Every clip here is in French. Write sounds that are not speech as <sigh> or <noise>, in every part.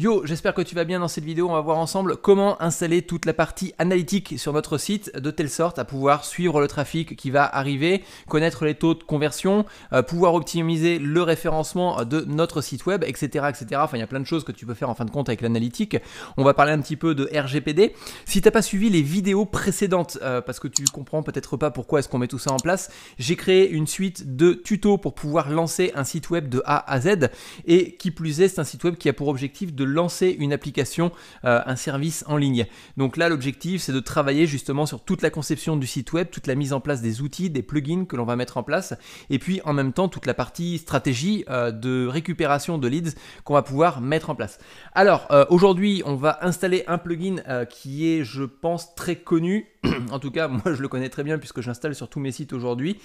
Yo, j'espère que tu vas bien dans cette vidéo. On va voir ensemble comment installer toute la partie analytique sur notre site de telle sorte à pouvoir suivre le trafic qui va arriver, connaître les taux de conversion, euh, pouvoir optimiser le référencement de notre site web, etc., etc. Enfin, il y a plein de choses que tu peux faire en fin de compte avec l'analytique. On va parler un petit peu de RGPD. Si tu n'as pas suivi les vidéos précédentes, euh, parce que tu comprends peut-être pas pourquoi est-ce qu'on met tout ça en place, j'ai créé une suite de tutos pour pouvoir lancer un site web de A à Z et qui plus est, c'est un site web qui a pour objectif de lancer une application, euh, un service en ligne. Donc là, l'objectif, c'est de travailler justement sur toute la conception du site web, toute la mise en place des outils, des plugins que l'on va mettre en place, et puis en même temps toute la partie stratégie euh, de récupération de leads qu'on va pouvoir mettre en place. Alors euh, aujourd'hui, on va installer un plugin qui est, je pense, très connu. <clears throat> en tout cas, moi, je le connais très bien puisque j'installe sur tous mes sites aujourd'hui.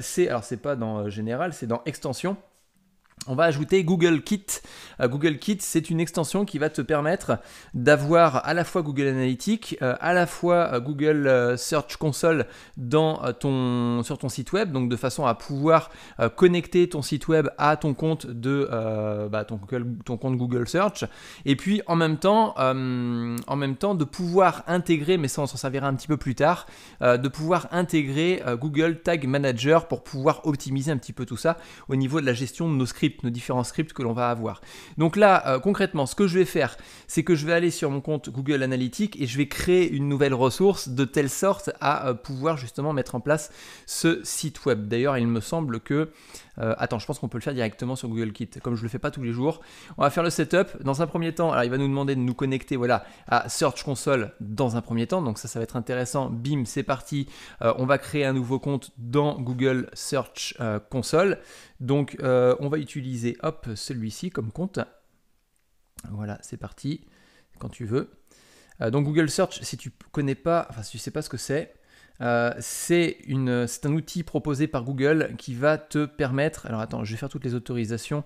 c'est alors c'est pas dans général, c'est dans extension on va ajouter Google Kit. Euh, Google Kit, c'est une extension qui va te permettre d'avoir à la fois Google Analytics, euh, à la fois euh, Google Search Console dans ton, sur ton site web, donc de façon à pouvoir connecter ton site web à ton compte de bah, ton, compte Google Search, et puis en même temps, en même temps de pouvoir intégrer, mais ça on s'en servira un petit peu plus tard, de pouvoir intégrer Google Tag Manager pour pouvoir optimiser un petit peu tout ça au niveau de la gestion de nos scripts nos différents scripts que l'on va avoir. Donc là, euh, concrètement, ce que je vais faire, c'est que je vais aller sur mon compte Google Analytics et je vais créer une nouvelle ressource de telle sorte à euh, pouvoir justement mettre en place ce site web. D'ailleurs, il me semble que euh, attends, je pense qu'on peut le faire directement sur Google Kit, comme je ne le fais pas tous les jours. On va faire le setup. Dans un premier temps, alors il va nous demander de nous connecter voilà, à Search Console dans un premier temps. Donc ça, ça va être intéressant. Bim, c'est parti. Euh, on va créer un nouveau compte dans Google Search euh, Console. Donc on va utiliser celui-ci comme compte. Voilà, c'est parti. Quand tu veux. donc Google Search, si tu connais pas, enfin si tu sais pas ce que c'est, euh, c'est un outil proposé par Google qui va te permettre. Alors attends, je vais faire toutes les autorisations.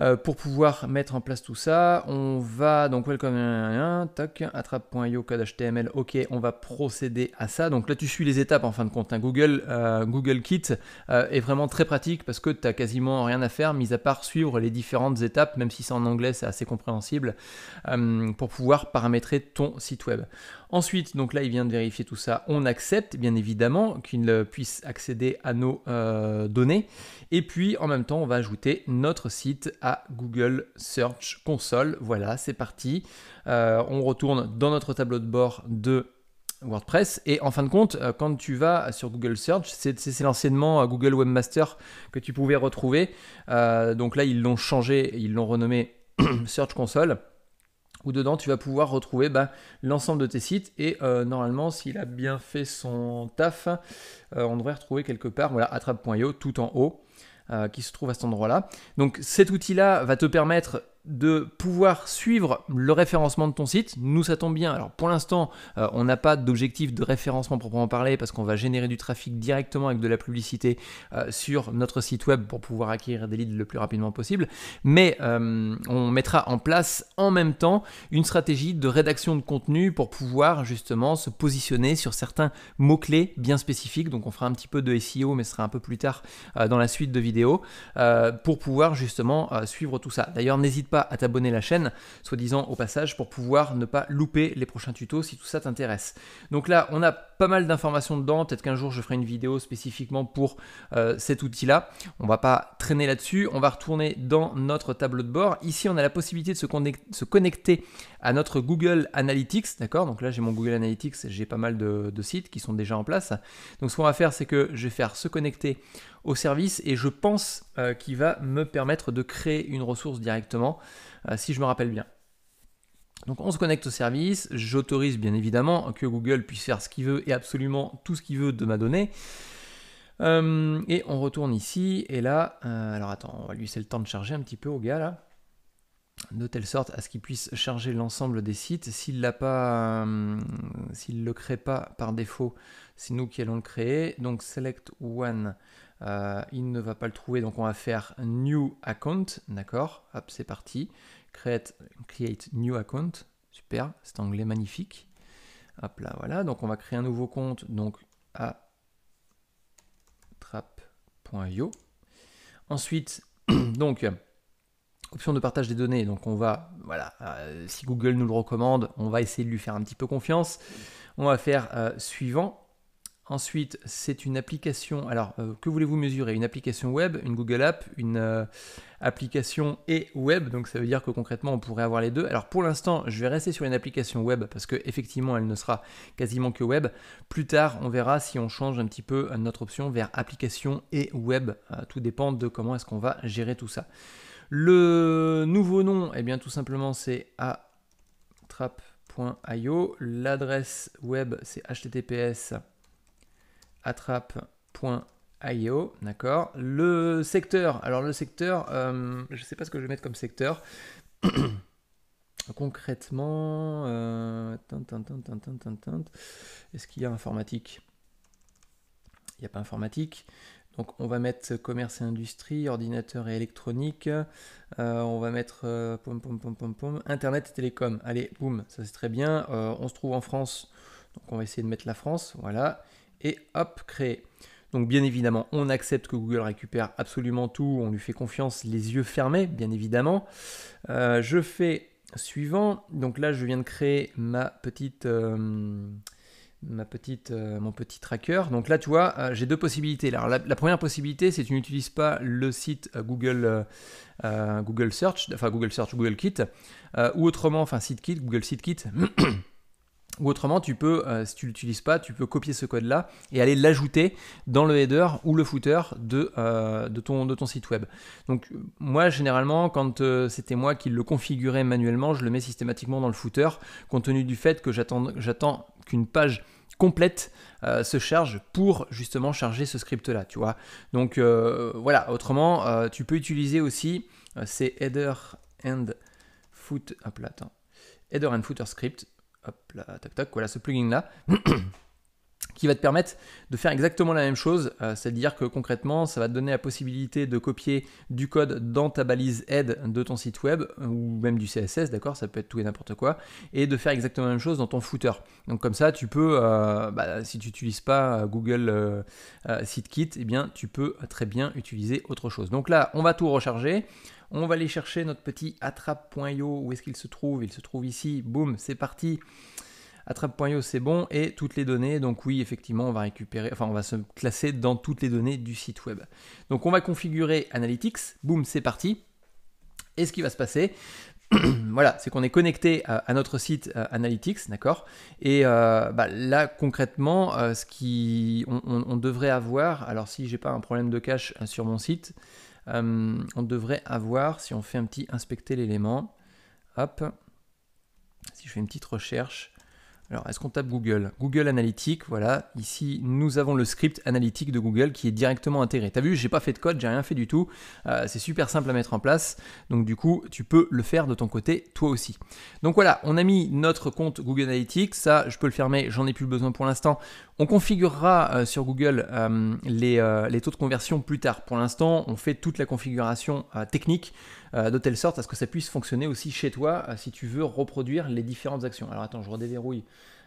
Euh, pour pouvoir mettre en place tout ça, on va donc welcome, attrape.io code HTML, ok, on va procéder à ça. Donc là, tu suis les étapes en fin de compte. Hein. Google, euh, Google Kit est vraiment très pratique parce que tu n'as quasiment rien à faire, mis à part suivre les différentes étapes, même si c'est en anglais, c'est assez compréhensible, pour pouvoir paramétrer ton site web. Ensuite, donc là, il vient de vérifier tout ça. On accepte, bien évidemment, qu'il euh, puisse accéder à nos euh, données. Et puis, en même temps, on va ajouter notre site à Google Search Console. Voilà, c'est parti. Euh, on retourne dans notre tableau de bord de WordPress. Et en fin de compte, quand tu vas sur Google Search, c'est l'anciennement Google Webmaster que tu pouvais retrouver. donc là, ils l'ont changé, ils l'ont renommé <clears throat> Search Console où dedans tu vas pouvoir retrouver bah, l'ensemble de tes sites et euh, normalement s'il a bien fait son taf, euh, on devrait retrouver quelque part voilà, attrape.io tout en haut. Euh, qui se trouve à cet endroit-là. Donc cet outil-là va te permettre de pouvoir suivre le référencement de ton site. Nous, ça tombe bien. Alors pour l'instant, euh, on n'a pas d'objectif de référencement proprement parlé parce qu'on va générer du trafic directement avec de la publicité euh, sur notre site web pour pouvoir acquérir des leads le plus rapidement possible. Mais euh, on mettra en place en même temps une stratégie de rédaction de contenu pour pouvoir justement se positionner sur certains mots-clés bien spécifiques. Donc on fera un petit peu de SEO, mais ce sera un peu plus tard dans la suite de vidéos pour pouvoir justement suivre tout ça. D'ailleurs, n'hésite pas à t'abonner la chaîne, soi-disant au passage, pour pouvoir ne pas louper les prochains tutos si tout ça t'intéresse. Donc là, on a pas mal d'informations dedans, peut-être qu'un jour je ferai une vidéo spécifiquement pour euh, cet outil-là. On va pas traîner là-dessus, on va retourner dans notre tableau de bord. Ici, on a la possibilité de se, connecter, se connecter à notre Google Analytics, d'accord Donc là, j'ai mon Google Analytics, j'ai pas mal de, de sites qui sont déjà en place. Donc ce qu'on va faire, c'est que je vais faire se connecter au service et je pense euh, qu'il va me permettre de créer une ressource directement, euh, si je me rappelle bien. Donc on se connecte au service, j'autorise bien évidemment que Google puisse faire ce qu'il veut et absolument tout ce qu'il veut de ma donnée. Euh, et on retourne ici, et là, alors attends, on va lui laisser le temps de charger un petit peu au gars là de telle sorte à ce qu'il puisse charger l'ensemble des sites. S'il l'a pas, euh, s'il le crée pas par défaut, c'est nous qui allons le créer. Donc select one, euh, il ne va pas le trouver. Donc on va faire new account, d'accord Hop, c'est parti. Create, create new account, super, cet anglais magnifique. Hop là, voilà. Donc on va créer un nouveau compte. Donc à trap.io. Ensuite, <clears throat> donc option de partage des données. Donc on va, voilà, euh, si Google nous le recommande, on va essayer de lui faire un petit peu confiance. On va faire euh, suivant. Ensuite, c'est une application. Alors, euh, que voulez-vous mesurer Une application web, une Google App, une application et web. Donc, ça veut dire que concrètement, on pourrait avoir les deux. Alors, pour l'instant, je vais rester sur une application web parce que effectivement, elle ne sera quasiment que web. Plus tard, on verra si on change un petit peu notre option vers application et web. tout dépend de comment est-ce qu'on va gérer tout ça. Le nouveau nom, eh bien tout simplement c'est attrap.io. L'adresse web c'est https attrap.io, d'accord. Le secteur, alors le secteur, euh, je ne sais pas ce que je vais mettre comme secteur. <coughs> Concrètement, euh, est-ce qu'il y a informatique Il n'y a pas informatique. Donc on va mettre commerce et industrie, ordinateur et électronique. Euh, on va mettre euh, internet et télécom. Allez, boum, ça c'est très bien. Euh, on se trouve en France, donc on va essayer de mettre la France. Voilà. Et hop, créer. Donc bien évidemment, on accepte que Google récupère absolument tout. On lui fait confiance, les yeux fermés, bien évidemment. je fais suivant. Donc là, je viens de créer ma petite ma petite, euh, mon petit tracker. Donc là, tu vois, euh, j'ai deux possibilités. Alors, la, première possibilité, c'est que tu n'utilises pas le site euh, Google, Google Search, enfin Google Search, Google Kit, ou autrement, enfin site Kit, Google kit <clears throat> Ou autrement, tu peux, euh, si tu ne l'utilises pas, tu peux copier ce code-là et aller l'ajouter dans le header ou le footer de, euh, de, ton, de ton site web. Donc moi, généralement, quand euh, c'était moi qui le configurais manuellement, je le mets systématiquement dans le footer, compte tenu du fait que j'attends qu'une page complète se charge pour justement charger ce script là tu vois donc voilà autrement tu peux utiliser aussi ces header and foot header and footer script hop là, tac tac, voilà ce plugin là. <clears throat> qui va te permettre de faire exactement la même chose, euh, c'est-à-dire que concrètement, ça va te donner la possibilité de copier du code dans ta balise head de ton site web ou même du CSS, d'accord, ça peut être tout et n'importe quoi, et de faire exactement la même chose dans ton footer. Donc comme ça, tu peux, euh, bah, si tu n'utilises pas euh, Google Site Kit, eh bien, tu peux très bien utiliser autre chose. Donc là, on va tout recharger. On va aller chercher notre petit attrape.io. Où est-ce qu'il se trouve Il se trouve ici. Boum, c'est parti. Attrape.io, c'est bon. Et toutes les données. Donc oui, effectivement, on va récupérer, enfin, on va se classer dans toutes les données du site web. Donc on va configurer Analytics. Boum, c'est parti. Et ce qui va se passer, <clears throat> voilà, c'est qu'on est connecté à, notre site euh, Analytics, d'accord Et euh, bah, là, concrètement, euh, ce qui devrait avoir, alors si j'ai pas un problème de cache sur mon site, euh, on devrait avoir, si on fait un petit inspecter l'élément, hop, si je fais une petite recherche, alors est-ce qu'on tape Google Google Analytics, voilà, ici nous avons le script analytique de Google qui est directement intégré. T'as vu, j'ai pas fait de code, j'ai rien fait du tout, euh, c'est super simple à mettre en place, donc du coup tu peux le faire de ton côté toi aussi. Donc voilà, on a mis notre compte Google Analytics, ça je peux le fermer, j'en ai plus besoin pour l'instant, on configurera euh, sur Google euh, euh, les, taux de conversion plus tard. Pour l'instant, on fait toute la configuration technique de telle sorte à ce que ça puisse fonctionner aussi chez toi si tu veux reproduire les différentes actions. Alors attends, je redéverrouille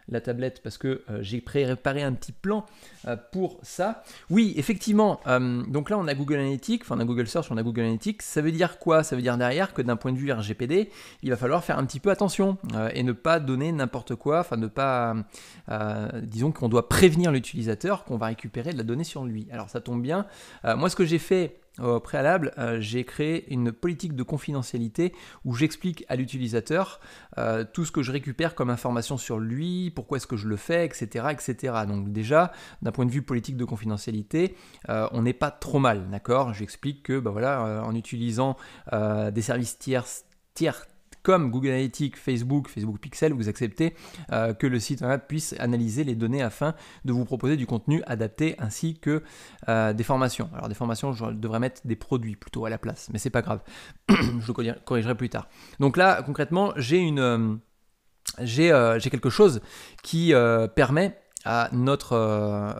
la tablette parce que euh, j'ai préparé un petit plan euh, pour ça. Oui, effectivement, euh, donc là on a Google Analytics, enfin on a Google Search, on a Google Analytics. Ça veut dire quoi Ça veut dire derrière que d'un point de vue RGPD, il va falloir faire un petit peu attention et ne pas donner n'importe quoi, enfin ne pas, disons qu'on doit prévenir l'utilisateur qu'on va récupérer de la donnée sur lui. Alors ça tombe bien. moi ce que j'ai fait au préalable, euh, j'ai créé une politique de confidentialité où j'explique à l'utilisateur euh, tout ce que je récupère comme information sur lui, pourquoi est-ce que je le fais, etc. etc. Donc déjà, d'un point de vue politique de confidentialité, euh, on n'est pas trop mal, d'accord J'explique que bah voilà, en utilisant des services tiers, tiers comme Google Analytics, Facebook, Facebook Pixel, vous acceptez euh, que le site web puisse analyser les données afin de vous proposer du contenu adapté ainsi que euh, des formations. Alors des formations, je devrais mettre des produits plutôt à la place, mais c'est pas grave. <clears throat> je le corrigerai plus tard. Donc là, concrètement, j'ai une euh, j'ai quelque chose qui permet à notre, euh,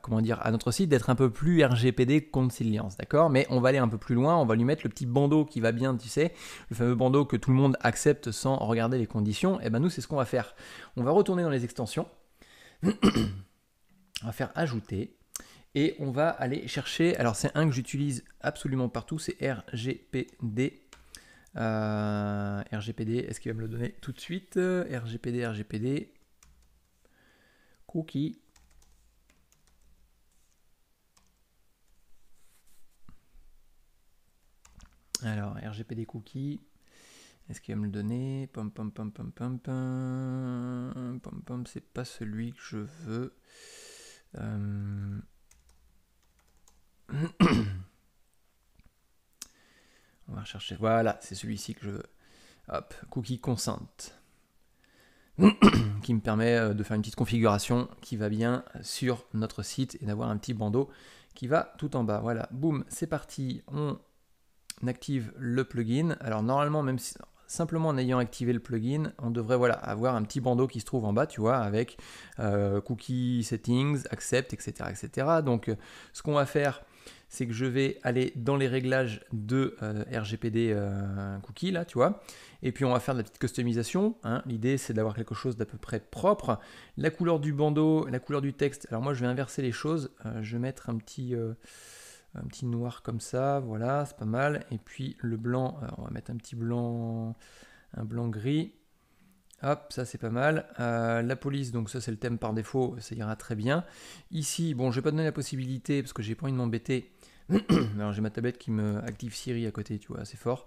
comment dire, à notre site d'être un peu plus RGPD Consilience, d'accord Mais on va aller un peu plus loin, on va lui mettre le petit bandeau qui va bien, tu sais, le fameux bandeau que tout le monde accepte sans regarder les conditions, et eh ben nous c'est ce qu'on va faire. On va retourner dans les extensions, <coughs> on va faire ajouter, et on va aller chercher, alors c'est un que j'utilise absolument partout, c'est RGPD. Euh, RGPD, est-ce qu'il va me le donner tout de suite RGPD, RGPD, cookie. Alors, des cookies. Est-ce qu'il va me le donner Pom pom pom pom pom pom. Pom pom, c'est pas celui que je veux. Euh. <coughs> On va rechercher. Voilà, c'est celui-ci que je veux. Hop, cookie consent qui me permet euh, de faire une petite configuration qui va bien sur notre site et d'avoir un petit bandeau qui va tout en bas. Voilà, boum, c'est parti, on active le plugin. Alors normalement, même simplement en ayant activé le plugin, on devrait voilà, avoir un petit bandeau qui se trouve en bas, tu vois, avec euh, cookie settings, accept, etc. etc. Donc euh, ce qu'on va faire c'est que je vais aller dans les réglages de euh, RGPD euh, cookie, là, tu vois. Et puis on va faire de la petite customisation. Hein. L'idée, c'est d'avoir quelque chose d'à peu près propre. La couleur du bandeau, la couleur du texte. Alors moi, je vais inverser les choses. Euh, je vais mettre un petit, un petit noir comme ça. Voilà, c'est pas mal. Et puis le blanc, on va mettre un petit blanc, un blanc gris. Hop, ça c'est pas mal. Euh, la police, donc ça c'est le thème par défaut, ça ira très bien. Ici, bon, je vais pas donner la possibilité parce que j'ai pas envie de m'embêter. <coughs> Alors j'ai ma tablette qui me active Siri à côté, tu vois, c'est fort.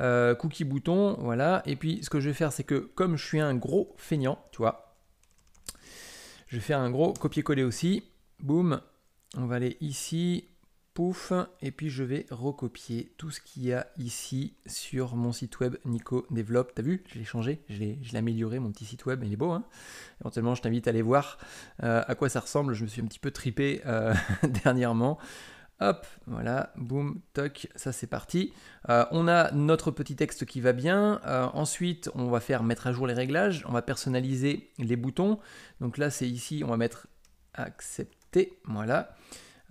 Euh, cookie bouton, voilà. Et puis ce que je vais faire, c'est que comme je suis un gros feignant, tu vois, je vais faire un gros copier-coller aussi. Boum, on va aller ici, pouf, et puis je vais recopier tout ce qu'il y a ici sur mon site web Nico Développe. T'as vu, je l'ai changé, je l'ai, amélioré, mon petit site web, il est beau. Hein. Éventuellement, je t'invite à aller voir euh, à quoi ça ressemble. Je me suis un petit peu tripé euh, <laughs> dernièrement. Hop, voilà, boum, toc, ça c'est parti. Euh, on a notre petit texte qui va bien. ensuite, on va faire mettre à jour les réglages. On va personnaliser les boutons. Donc là, c'est ici, on va mettre accepter. Voilà.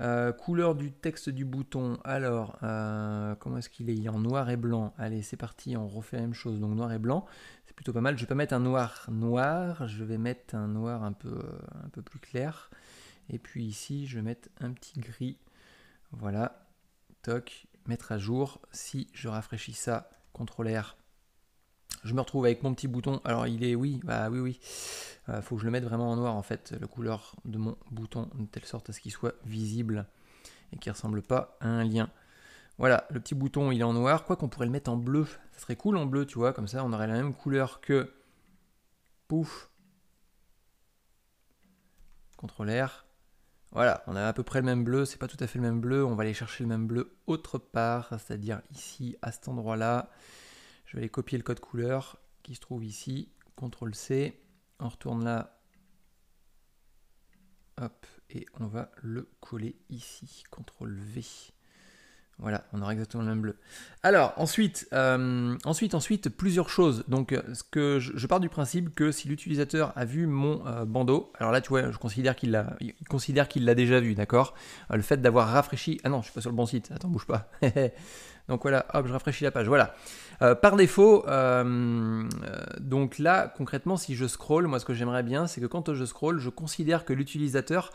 Euh, couleur du texte du bouton. Alors, euh, comment est-ce qu'il est, Il en noir et blanc. Allez, c'est parti, on refait la même chose. Donc noir et blanc, c'est plutôt pas mal. Je vais pas mettre un noir noir, je vais mettre un noir un peu, euh, un peu plus clair. Et puis ici, je vais mettre un petit gris. Voilà, toc, mettre à jour. Si je rafraîchis ça, Contrôle R, je me retrouve avec mon petit bouton. Alors il est oui, bah oui oui. Euh, faut que je le mette vraiment en noir en fait, la couleur de mon bouton, de telle sorte à ce qu'il soit visible et qu'il ressemble pas à un lien. Voilà, le petit bouton il est en noir, quoi qu'on pourrait le mettre en bleu, ça serait cool en bleu, tu vois, comme ça on aurait la même couleur que pouf. contrôle R. Voilà, on a à peu près le même bleu, c'est pas tout à fait le même bleu, on va aller chercher le même bleu autre part, c'est-à-dire ici à cet endroit-là. Je vais aller copier le code couleur qui se trouve ici. CTRL-C. On retourne là. Hop. Et on va le coller ici. CTRL-V. Voilà, on aura exactement le même bleu. Alors, ensuite, euh, ensuite, ensuite, plusieurs choses. Donc, euh, ce que je, pars du principe que si l'utilisateur a vu mon euh, bandeau, alors là, tu vois, je considère qu'il l'a, considère qu'il l'a déjà vu, d'accord Le fait d'avoir rafraîchi. Ah non, je suis pas sur le bon site. Attends, bouge pas. <laughs> Donc voilà, hop, je rafraîchis la page. Voilà. Euh, par défaut, euh, euh, donc là, concrètement, si je scroll, moi ce que j'aimerais bien, c'est que quand je scroll, je considère que l'utilisateur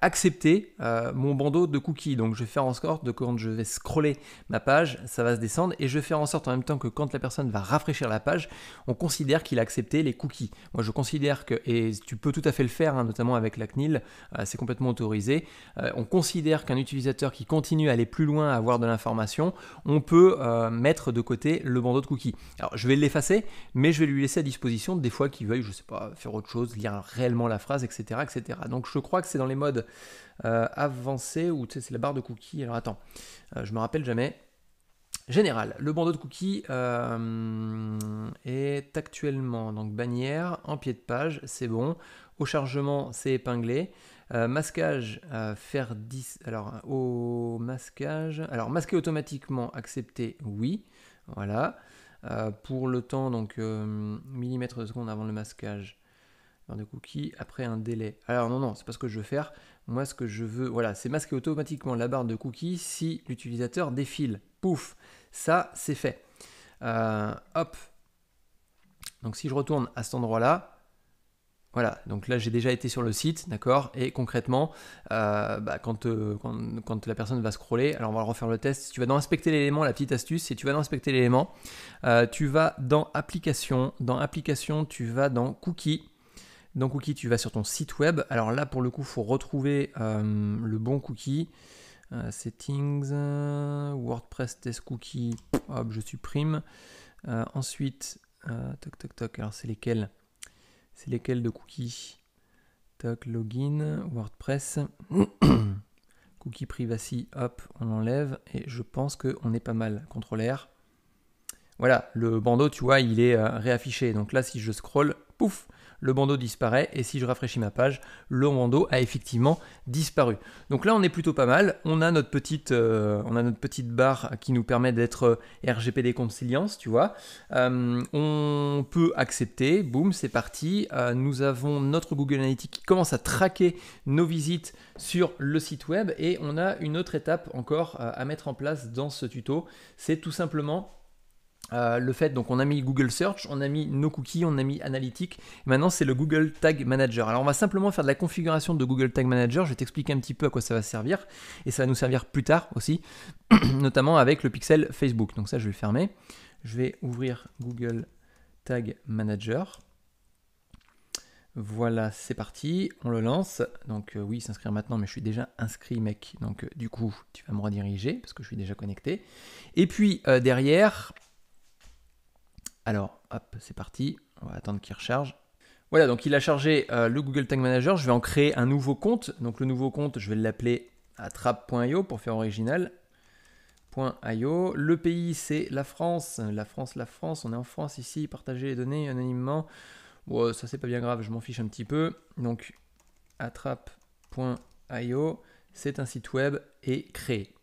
accepter euh, mon bandeau de cookies. Donc je vais faire en sorte de quand je vais scroller ma page, ça va se descendre et je vais faire en sorte en même temps que quand la personne va rafraîchir la page, on considère qu'il a accepté les cookies. Moi je considère que, et tu peux tout à fait le faire, hein, notamment avec la CNIL, euh, c'est complètement autorisé, euh, on considère qu'un utilisateur qui continue à aller plus loin, à avoir de l'information, on peut mettre de côté le bandeau de cookies. Alors je vais l'effacer, mais je vais lui laisser à disposition des fois qu'il veuille, je sais pas, faire autre chose, lire réellement la phrase, etc. etc. Donc je crois que c'est dans les mode euh, avancé ou c'est la barre de cookies. Alors attends, euh, je me rappelle jamais. Général, le bandeau de cookies euh, est actuellement donc bannière en pied de page, c'est bon. Au chargement, c'est épinglé. masquage, faire 10. Alors, au masquage. Alors, masquer automatiquement, accepter, oui. Voilà. pour le temps, donc millimètre de seconde avant le masquage, Barre de cookies après un délai. Alors non, non, c'est pas ce que je veux faire. Moi, ce que je veux, voilà, c'est masquer automatiquement la barre de cookies si l'utilisateur défile. Pouf, ça, c'est fait. Euh, hop. Donc si je retourne à cet endroit-là, voilà, donc là j'ai déjà été sur le site, d'accord Et concrètement, euh, bah, euh, quand, quand, la personne va scroller, alors on va refaire le test, tu vas dans inspecter l'élément, la petite astuce, si tu vas dans inspecter l'élément, tu vas dans application, dans application, tu vas dans cookies, dans Cookie, tu vas sur ton site web. Alors là, pour le coup, il faut retrouver euh, le bon cookie. Euh, settings, euh, WordPress test cookie, hop, je supprime. ensuite, toc toc toc, alors c'est lesquels C'est lesquels de cookies Toc, login, WordPress, cookie <coughs> privacy, hop, on l'enlève. Et je pense qu'on est pas mal. contrôle R. Voilà, le bandeau, tu vois, il est réaffiché. Donc là, si je scroll, pouf, le bandeau disparaît et si je rafraîchis ma page, le bandeau a effectivement disparu. Donc là on est plutôt pas mal, on a notre petite, euh, on a notre petite barre qui nous permet d'être euh, RGPD Consilience, tu vois. Euh, on peut accepter, boum, c'est parti. nous avons notre Google Analytics qui commence à traquer nos visites sur le site web et on a une autre étape encore à mettre en place dans ce tuto, c'est tout simplement euh, le fait, donc on a mis Google Search, on a mis nos Cookies, on a mis Analytics, maintenant c'est le Google Tag Manager. Alors on va simplement faire de la configuration de Google Tag Manager, je vais t'expliquer un petit peu à quoi ça va servir, et ça va nous servir plus tard aussi, <clears throat> notamment avec le pixel Facebook. Donc ça je vais fermer, je vais ouvrir Google Tag Manager. Voilà, c'est parti, on le lance. Donc euh, oui, s'inscrire maintenant, mais je suis déjà inscrit, mec. Donc euh, du coup, tu vas me rediriger parce que je suis déjà connecté. Et puis derrière, alors, hop, c'est parti. On va attendre qu'il recharge. Voilà, donc il a chargé euh, le Google Tag Manager. Je vais en créer un nouveau compte. Donc le nouveau compte, je vais l'appeler attrape.io pour faire original. .io. Le pays, c'est la France. La France, la France. On est en France ici. Partager les données anonymement. Bon, ça, c'est pas bien grave. Je m'en fiche un petit peu. Donc, attrape.io. C'est un site web et créé.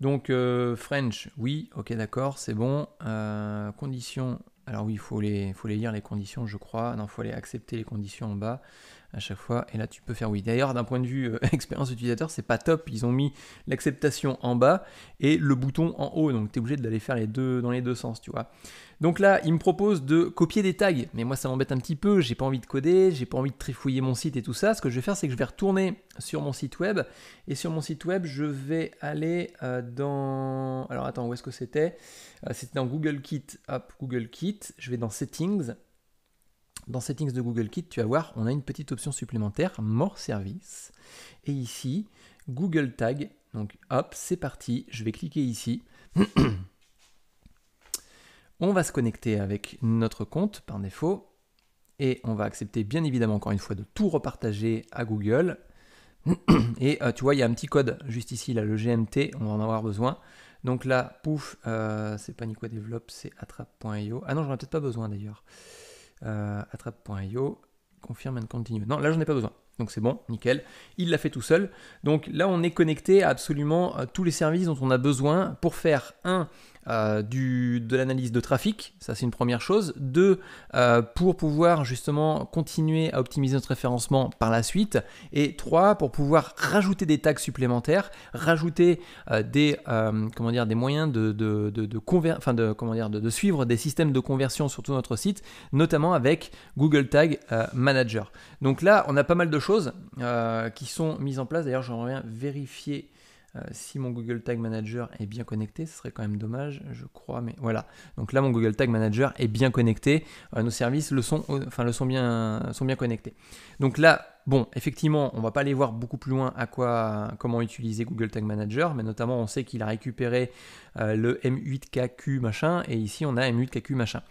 Donc euh, French, oui, ok d'accord, c'est bon. Euh, conditions, alors oui, il faut les, faut les lire les conditions, je crois. Non, il faut aller accepter les conditions en bas à chaque fois. Et là, tu peux faire oui. D'ailleurs, d'un point de vue euh, <laughs> expérience utilisateur, c'est pas top. Ils ont mis l'acceptation en bas et le bouton en haut. Donc, tu es obligé d'aller faire les deux dans les deux sens, tu vois. Donc là, il me propose de copier des tags. Mais moi, ça m'embête un petit peu. J'ai pas envie de coder, j'ai pas envie de trifouiller mon site et tout ça. Ce que je vais faire, c'est que je vais retourner sur mon site web. Et sur mon site web, je vais aller euh, dans. Alors, attends, où est-ce que c'était euh, C'était dans Google Kit. Hop, Google Kit. Je vais dans Settings dans Settings de Google Kit, tu vas voir, on a une petite option supplémentaire, More Service. Et ici, Google Tag. Donc hop, c'est parti. Je vais cliquer ici. <clears throat> on va se connecter avec notre compte par défaut. Et on va accepter bien évidemment encore une fois de tout repartager à Google. <clears throat> Et euh, tu vois, il y a un petit code juste ici, là, le GMT, on va en avoir besoin. Donc là, pouf, euh, c'est pas Nico c'est attrape.io. Ah non, j'en ai peut-être pas besoin d'ailleurs. Euh, attrape.io, confirme and continue. Non, là j'en ai pas besoin. Donc c'est bon, nickel. Il l'a fait tout seul. Donc là, on est connecté à absolument euh, tous les services dont on a besoin pour faire un euh, du, de l'analyse de trafic, ça c'est une première chose. Deux, euh, pour pouvoir justement continuer à optimiser notre référencement par la suite. Et trois, pour pouvoir rajouter des tags supplémentaires, rajouter des, comment dire, des moyens de, de, de, de, comment dire, de, suivre des systèmes de conversion sur tout notre site, notamment avec Google Tag Manager. Donc là, on a pas mal de choses choses euh, qui sont mises en place. D'ailleurs, j'aimerais bien vérifier euh, si mon Google Tag Manager est bien connecté, ce serait quand même dommage, je crois, mais voilà. Donc là, mon Google Tag Manager est bien connecté. Euh, nos services le sont, enfin, le sont bien, sont bien connectés. Donc là, bon, effectivement, on va pas aller voir beaucoup plus loin à quoi, comment utiliser Google Tag Manager, mais notamment, on sait qu'il a récupéré le M8KQ machin, et ici, on a M8KQ machin.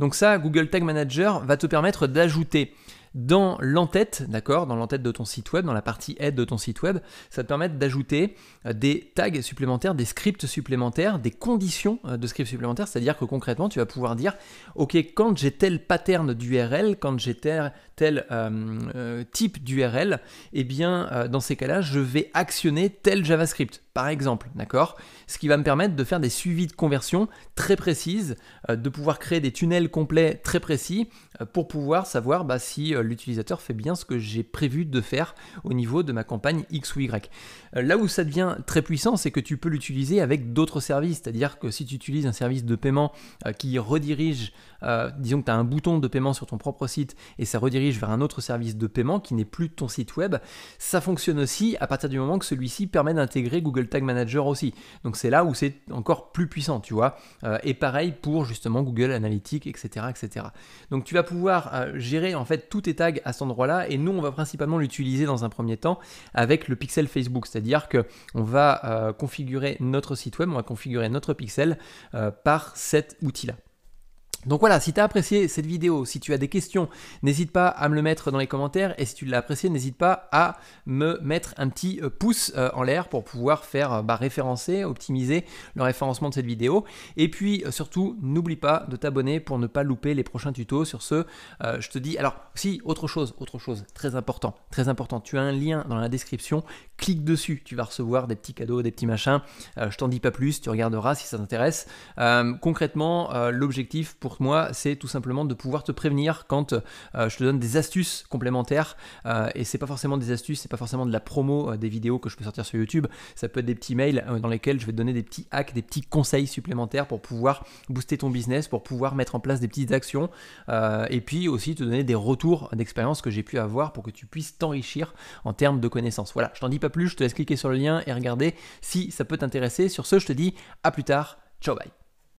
Donc ça, Google Tag Manager va te permettre d'ajouter dans l'entête, d'accord, dans l'entête de ton site web, dans la partie aide de ton site web, ça te permet d'ajouter euh, des tags supplémentaires, des scripts supplémentaires, des conditions euh, de scripts supplémentaires, c'est-à-dire que concrètement, tu vas pouvoir dire, ok, quand j'ai tel pattern d'URL, quand j'ai tel, euh, type d'URL, eh bien, dans ces cas-là, je vais actionner tel JavaScript, par exemple, d'accord Ce qui va me permettre de faire des suivis de conversion très précises euh, de pouvoir créer des tunnels complets très précis euh, pour pouvoir savoir bah, si euh, l'utilisateur fait bien ce que j'ai prévu de faire au niveau de ma campagne X ou Y. Là où ça devient très puissant, c'est que tu peux l'utiliser avec d'autres services, c'est-à-dire que si tu utilises un service de paiement qui redirige, disons que tu as un bouton de paiement sur ton propre site et ça redirige vers un autre service de paiement qui n'est plus ton site web, ça fonctionne aussi à partir du moment que celui-ci permet d'intégrer Google Tag Manager aussi. Donc c'est là où c'est encore plus puissant, tu vois. et pareil pour justement Google Analytics, etc. etc. Donc tu vas pouvoir euh, gérer en fait tous tes tags à cet endroit-là et nous on va principalement l'utiliser dans un premier temps avec le pixel Facebook, c'est-à-dire que on va euh, configurer notre site web, on va configurer notre pixel euh, par cet outil-là. Donc voilà, si tu as apprécié cette vidéo, si tu as des questions, n'hésite pas à me le mettre dans les commentaires et si tu l'as apprécié, n'hésite pas à me mettre un petit euh, pouce euh, en l'air pour pouvoir faire euh, bah, référencer, optimiser le référencement de cette vidéo. Et puis surtout, n'oublie pas de t'abonner pour ne pas louper les prochains tutos. Sur ce, je te dis, alors si, autre chose, autre chose, très important, très important, tu as un lien dans la description, clique dessus, tu vas recevoir des petits cadeaux, des petits machins. je t'en dis pas plus, tu regarderas si ça t'intéresse. concrètement, l'objectif pour moi, c'est tout simplement de pouvoir te prévenir quand euh, je te donne des astuces complémentaires. Euh, et c'est pas forcément des astuces, c'est pas forcément de la promo euh, des vidéos que je peux sortir sur YouTube. Ça peut être des petits mails euh, dans lesquels je vais te donner des petits hacks, des petits conseils supplémentaires pour pouvoir booster ton business, pour pouvoir mettre en place des petites actions. et puis aussi te donner des retours d'expérience que j'ai pu avoir pour que tu puisses t'enrichir en termes de connaissances. Voilà, je t'en dis pas plus, je te laisse cliquer sur le lien et regarder si ça peut t'intéresser. Sur ce, je te dis à plus tard. Ciao, bye.